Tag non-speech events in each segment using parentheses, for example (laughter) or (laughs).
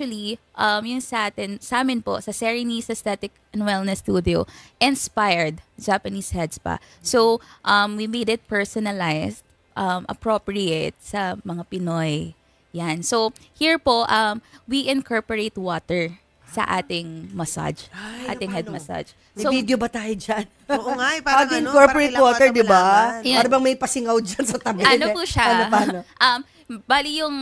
actually, um, yung sa atin, sa amin po, sa Serenese Aesthetic and Wellness Studio, inspired Japanese head spa. So, um, we made it personalized, um, appropriate sa mga Pinoy. Yan. So, here po, um, we incorporate water sa ah. ating massage, Ay, ating head ano? massage. May so, video ba tayo dyan? Oo nga, eh, (laughs) parang ano, corporate parang water, di ba? Para ano bang may pasingaw dyan sa tabi. Ano po siya? Ano, paano? (laughs) um, bali yung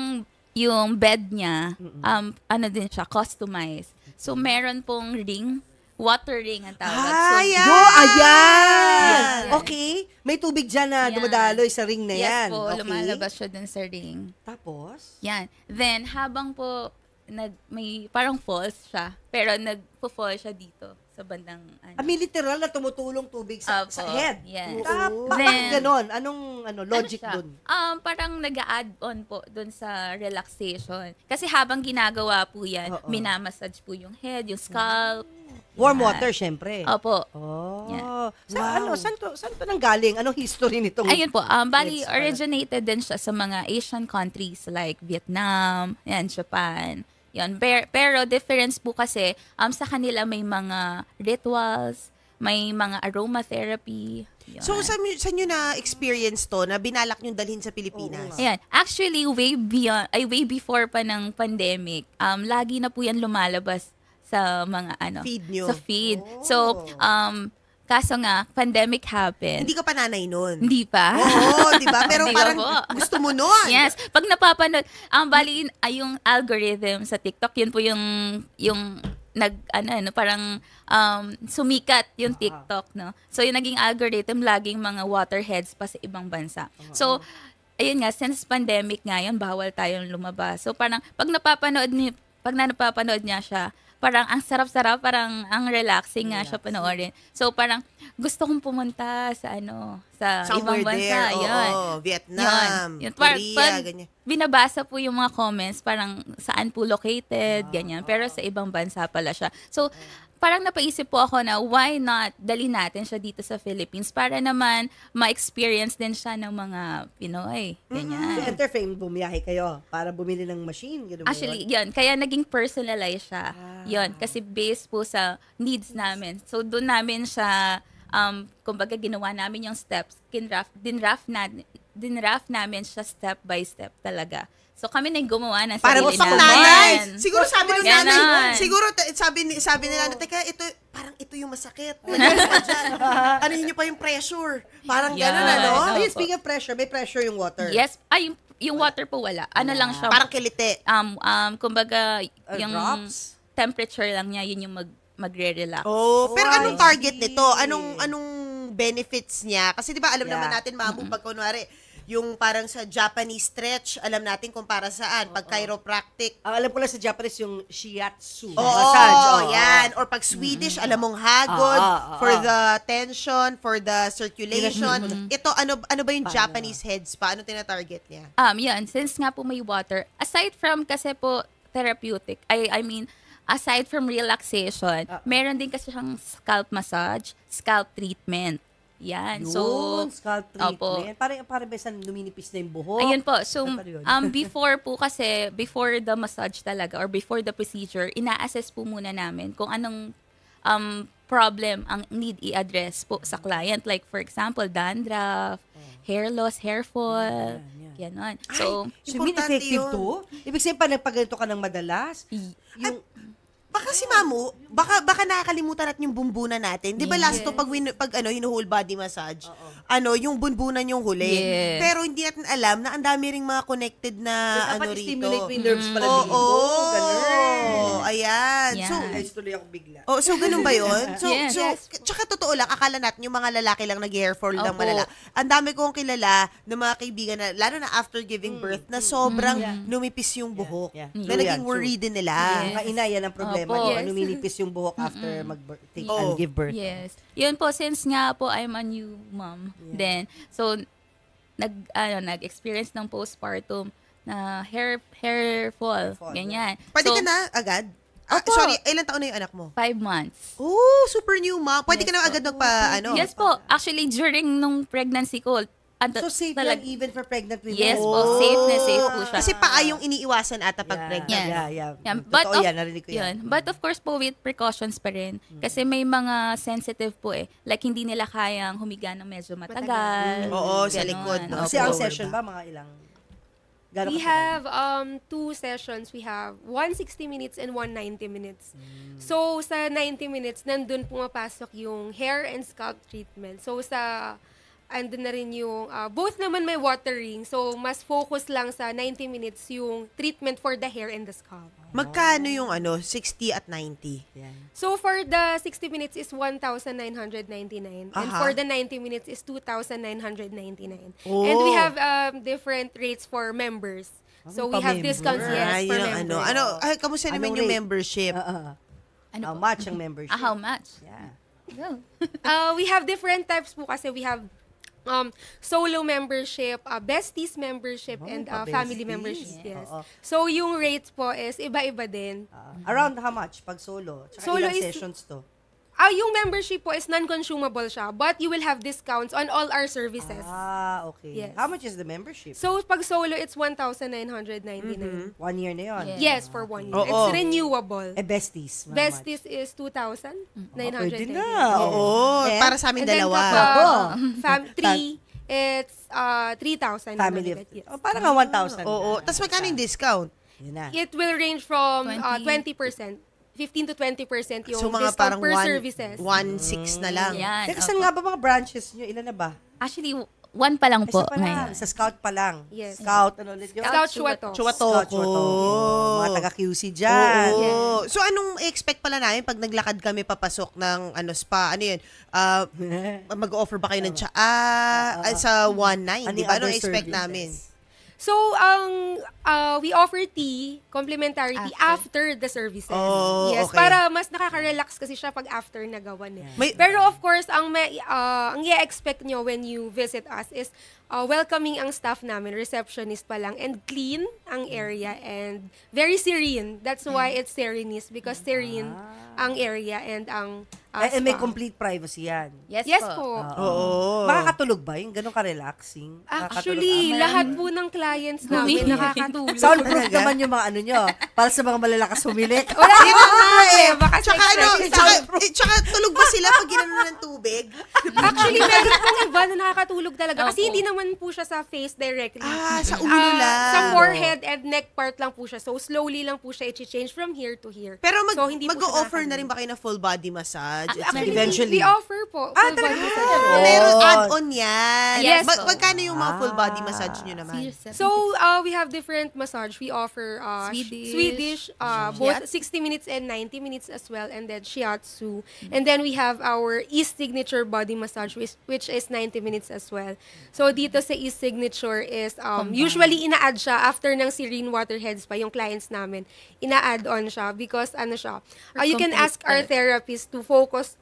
yung bed niya, um, ano din siya, customized. So, meron pong ring water ring ang tawag. Ah, so, yeah. Yo, ayan! Yes. Okay. May tubig dyan na yan. dumadaloy sa ring na yes, yan. Yes po, okay. lumalabas siya dun sa ring. Tapos? Yan. Then, habang po, nag, may parang falls siya, pero nagpo-fall siya dito sa bandang ano. Ah, literal na tumutulong tubig sa, Opo, sa head. Yes. Tap, Then, ganon. Anong ano, ano logic ano dun? Um, parang nag add on po dun sa relaxation. Kasi habang ginagawa po yan, Oo. minamassage po yung head, yung scalp. Hmm. Warm yeah. water, syempre. Opo. Oh. Yeah. Sa, wow. ano, saan to, saan to nang galing? Anong history nitong? Ayun po. Um, bali, originated din siya sa mga Asian countries like Vietnam, and Japan. Yun. Pero difference po kasi um, sa kanila may mga rituals, may mga aromatherapy. Yun. So, saan, saan nyo na-experience to na binalak nyo dalhin sa Pilipinas? Oo. Ayan. Actually, way, beyond, ay, way before pa ng pandemic, um, lagi na po yan lumalabas sa mga ano feed nyo. sa feed. Oh. So um Kaso nga, pandemic happened. Hindi ka pananay nanay nun. Hindi pa. Oo, di ba? Pero (laughs) parang gusto mo nun. Yes. Pag napapanood, ang um, bali, yung algorithm sa TikTok, yun po yung, yung nag ano ano parang um, sumikat yung ah. TikTok no. So yung naging algorithm laging mga waterheads pa sa ibang bansa. Ah. So ayun nga since pandemic ngayon bawal tayong lumabas. So parang pag napapanood ni pag napapanood niya siya, parang ang sarap-sarap, parang ang relaxing nga relaxing. siya panoorin. So parang gusto kong pumunta sa ano, sa Somewhere ibang bansa. There, oh, Oo, Vietnam, yun. yun. Korea, pag ganyan. Binabasa po yung mga comments, parang saan po located, oh, ganyan. Pero oh. sa ibang bansa pala siya. So, oh parang napaisip po ako na why not dali natin siya dito sa Philippines para naman ma-experience din siya ng mga Pinoy. Mm-hmm. Ganyan. Mm-hmm. So, enterfame, bumiyahe kayo para bumili ng machine. Ganun Actually, yun. Kaya naging personalized siya. Ah. Yun. Kasi based po sa needs namin. So, doon namin siya um, kumbaga ginawa namin yung steps, kinraft, dinraft na, dinraft namin siya step by step talaga. So kami na gumawa ng para sarili namin. Nanay. Siguro sabi ng nanay, Ganon. siguro t- sabi ni sabi nila, oh. teka, ito parang ito yung masakit. (laughs) ano niyo pa yung pressure? Parang yeah. ganun ano? Oh, yes, speaking of pressure, may pressure yung water. Yes, ay yung, yung water po wala. Ano yeah. lang siya? Parang kilite. Um um kumbaga uh, yung drops? temperature lang niya yun yung mag magre-relax. Oh, pero oh, anong target nito? Anong anong benefits niya? Kasi 'di ba alam yeah. naman natin mamu mm-hmm. pag kunwari yung parang sa Japanese stretch, alam natin kung para saan. Pag chiropractic. Ang alam ko lang sa Japanese yung shiatsu. Oo, massage. oh, yan. Or pag Swedish, mm-hmm. alam mong hagod Oo, oo, oo. for the tension, for the circulation. Mm-hmm. Ito, ano ano ba yung Japanese head spa? Ano tinatarget niya? Um, yun, since nga po may water, aside from kasi po therapeutic, I, I mean, aside from relaxation, meron din kasi siyang scalp massage, scalp treatment. Yan. Yun, so, scalp treatment. Opo. Parang, parang besan luminipis na yung buhok. Ayun po. So, ano um, (laughs) before po kasi, before the massage talaga or before the procedure, ina-assess po muna namin kung anong um, problem ang need i-address po sa client. Like, for example, dandruff, oh. hair loss, hair fall, yeah. Ganon. So, Ay, so effective yun. to? Ibig sabihin pa nagpaganito ka ng madalas? Y- yung, At, baka si Mamu, Baka baka nakakalimutan natin yung bumbunan natin. 'Di ba last to pag win, pag ano hino whole body massage, Oo. ano yung bumbunan yung huli. Yes. Pero hindi natin alam na ang dami ring mga connected na ano Dapat rito. stimulate mo yung mm-hmm. nerves pala Oo, dito. oo. Ganun. ayan. So Yan. Ayos tuloy ako bigla. Oh, so ganun ba 'yon? So Yes. so Yes. tsaka totoo lang akala natin yung mga lalaki lang nag-hair fall lang Opo. malala. Ang dami kong kilala ng mga kaibigan na lalo na after giving mm. birth na sobrang mm. Yeah. numipis yung buhok. Yeah. Mm. Na naging yan, din nila. Mga ina, ang problema. Opo. Yes. Ano minipis yung buhok Mm-mm. after mag-take oh. and give birth. Yes. Yun po, since nga po I'm a new mom yeah. then, so, nag, ano, nag-experience ng postpartum na hair hair fall, fall ganyan. Pwede so, ka na agad? Ah, sorry, ilan taon na yung anak mo? Five months. Oh, super new, mom. Pwede yes, ka na agad nagpa, oh, ano? Yes po. Actually, during nung pregnancy ko, And so safe talag- yan even for pregnant women? Yes, oh. po, safe na safe po siya. Kasi paa yung iniiwasan ata pag yeah. pregnant. Yeah, yeah. yeah. yeah. But Totoo of, yan, narinig ko yan. Yun. But of course po with precautions pa rin. Mm. Kasi may mga sensitive po eh. Like hindi nila kayang humiga ng medyo matagal. matagal. Mm. Oo, sa likod. No? Kasi ang session ba mga ilang? Gano'n we have um, two sessions. We have 160 minutes and 190 minutes. Mm. So, sa 90 minutes, nandun pumapasok yung hair and scalp treatment. So, sa and na rin yung, uh, both naman may watering. So, mas focus lang sa 90 minutes yung treatment for the hair and the scalp. Magkano yung ano, 60 at 90? Yeah. So, for the 60 minutes is 1,999. And for the 90 minutes is 2,999. Oh. And we oh. have um, different rates for members. Ah, so, we have discounts, ah, yes, Ay, for ano. members. Ano, ano, ay, kamusta naman yung membership? Uh, uh, ano how po? much ang membership? Ah, how much? Yeah. Go. (laughs) uh, we have different types po kasi we have um solo membership, uh, besties membership oh, and uh, family membership. Yeah. Yes. Oo. So yung rates po is iba-iba din. Uh, around how much pag solo? Tsaka solo ilang is, sessions to? Ah, yung membership po is non-consumable siya, but you will have discounts on all our services. Ah, okay. Yes. How much is the membership? So, pag solo, it's 1,999. Mm-hmm. One year na yun? Yes, yes for one year. Oh, it's oh. renewable. Eh, besties. Besties much? is 2,999. Oh, ah, pwede na. Yes. Oo. Para eh, sa amin dalawa. And then kapag oh. (laughs) fam, three, it's uh, 3,000. Family. Of, yes. Oh, parang nga 1,000. Oo. Oh, oh. Tapos magkano yung discount? Yun na. It will range from 20, uh, 20% 15 to 20% yung so, mga discount per one, services. 1.6 na lang. Yan, Teka, saan nga ba mga branches nyo? Ilan na ba? Actually, one pa lang po. Isa pa lang. Sa scout pa lang. Yes. Scout, ano ulit yun? Scout Chuato. Chuwato. Chuato. Mga taga QC dyan. Oo. Yes. So, anong expect pala namin pag naglakad kami papasok ng ano spa? Ano yun? Uh, (laughs) Mag-offer ba kayo ng tsaa uh, sa one night? Di ba? Anong expect services? namin? So, ang um, uh, we offer tea, complimentary after. tea, after the services. Oh, yes, okay. para mas nakaka-relax kasi siya pag after nagawan. Eh. May, Pero of course, ang may, uh, ang i-expect nyo when you visit us is uh, welcoming ang staff namin, receptionist pa lang, and clean ang area and very serene. That's why mm. it's serenist because serene ah. ang area and ang As eh, eh, may complete privacy yan. Yes, yes po. po. Oo. Oo. Makakatulog ba yung ganun ka-relaxing? Actually, ah, lahat po ng clients namin nakakatulog. Soundproof naman yung mga ano nyo. Para sa mga malalakas humilik. (laughs) Wala, yun nga eh. Baka tsaka, ano, ano eh, tsaka, tulog ba sila pag ginano ng tubig? Actually, meron yung iba na nakakatulog talaga. Kasi hindi naman po siya sa face directly. Ah, sa ulo uh, lang. Sa forehead and neck part lang po siya. So, slowly lang po siya i-change from here to here. Pero mag, so, mag-offer na rin ba kayo na full body massage? massage. It's Actually, eventually... The offer po. Ah, talaga? Yeah. Meron add-on yan. Yes. Mag- magkano yung mga full body ah. massage nyo naman? So, uh, we have different massage. We offer uh, Swedish, Swedish uh, both 60 minutes and 90 minutes as well, and then shiatsu. And then we have our East signature body massage, which, which is 90 minutes as well. So, dito sa East signature is, um, usually ina-add siya after ng Serene Waterheads pa, yung clients namin. Ina-add on siya because ano siya, uh, you can ask our therapist to focus focus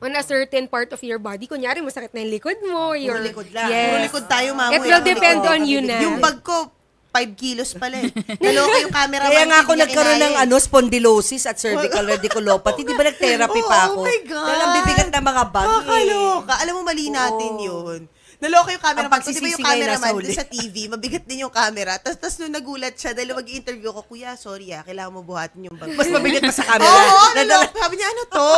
on a certain part of your body. Kunyari, masakit na yung likod mo. Your, Puro likod lang. Yes. Puro likod tayo, mama. It eh. will depend on you na. Yung bag ko, 5 kilos pala eh. (laughs) Naloko yung camera. Kaya nga ako nagkaroon ng ano, spondylosis at cervical radiculopathy. Di ba nag-therapy pa oh ako? Oh my God. Dahil ang bibigat ng mga bag. Eh. Kakaloka. Alam mo, mali natin oh. yun. Naloko yung camera. Ang pagsisisi yung camera man, sa TV, mabigat din yung camera. Tapos, tapos nung nagulat siya, dahil mag-interview ko, Kuya, sorry ah, kailangan mo buhatin yung bag. Mas (laughs) mabigat pa sa camera. Oo, oh, ano? naloka. Sabi niya, ano to?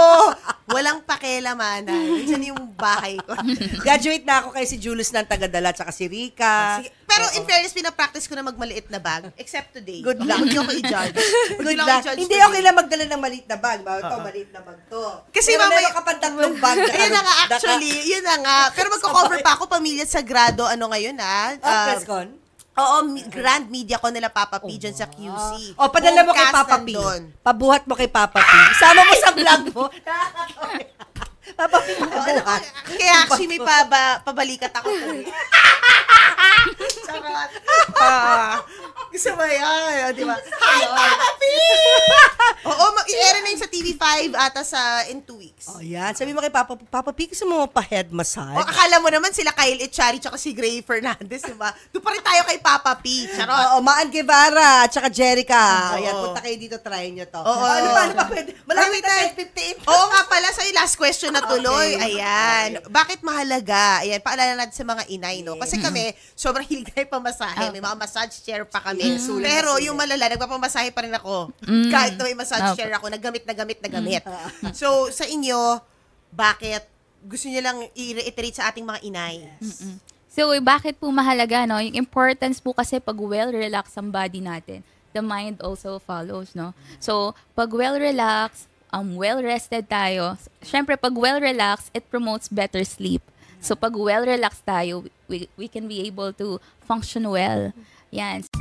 Walang pakialamanan. Diyan yung bahay ko. (laughs) Graduate na ako kay si Julius ng Tagadala at si Rika. Oh, sige, pero in fairness, pinapractice ko na magmaliit na bag. Except today. Good luck. Huwag niyo ko i-judge. (laughs) Good luck. Hindi okay lang magdala ng maliit na bag. Bawa ito, maliit na bag to. Kasi Pero mamaya... Meron ka pang tatlong bag. (laughs) Ayun na ano, nga, actually. Yun na nga. Pero magko-cover pa ako pamilya sa grado, ano ngayon ah. Oh, um, press con? Oo, Grand Media ko nila Papa P oh, dyan sa oh, QC. O, oh, padala mo kay Papa P. Pabuhat mo kay Papa P. Isama mo sa vlog mo. (laughs) Papa P, buhat. Ano? Ah, Kaya actually may paba, pabalikat ako. (laughs) Charot. Ah, isa ba yan? Ah, di ba? Hi, Mama P! (laughs) Oo, mag i-air na yun sa TV5 ata sa in two weeks. Oh, yan. Sabi mo kay Papa, Papa P, gusto mo pa-head massage? O, oh, akala mo naman sila Kyle Echari tsaka si Gray Fernandez, di ba? Doon pa rin tayo kay Papa P. Charot. Oo, Maan Guevara tsaka Jerica. Ayan, punta kayo dito, try nyo to. Oo, ano pa, ano pa pwede? Malami tayo. 58. Oo nga pala, sa'yo last question na tuloy. Okay. Ayan. Bakit mahalaga? Ayan, paalala natin sa mga inay, no? Kasi kami, sobrang hilig tayo pamasahe. May mga massage chair pa kami. Pero yung malala, nagpapamasahe pa rin ako. Mm. Kahit na may massage chair ako, nagamit, nagamit, nagamit. Mm. Ah. So, sa inyo, bakit gusto niyo lang i-reiterate sa ating mga inay? mm So, bakit po mahalaga, no? Yung importance po kasi pag well-relax ang body natin, the mind also follows, no? So, pag well-relax, um, well-rested tayo, syempre pag well-relaxed, it promotes better sleep. So pag well-relaxed tayo, we, we can be able to function well. Yan.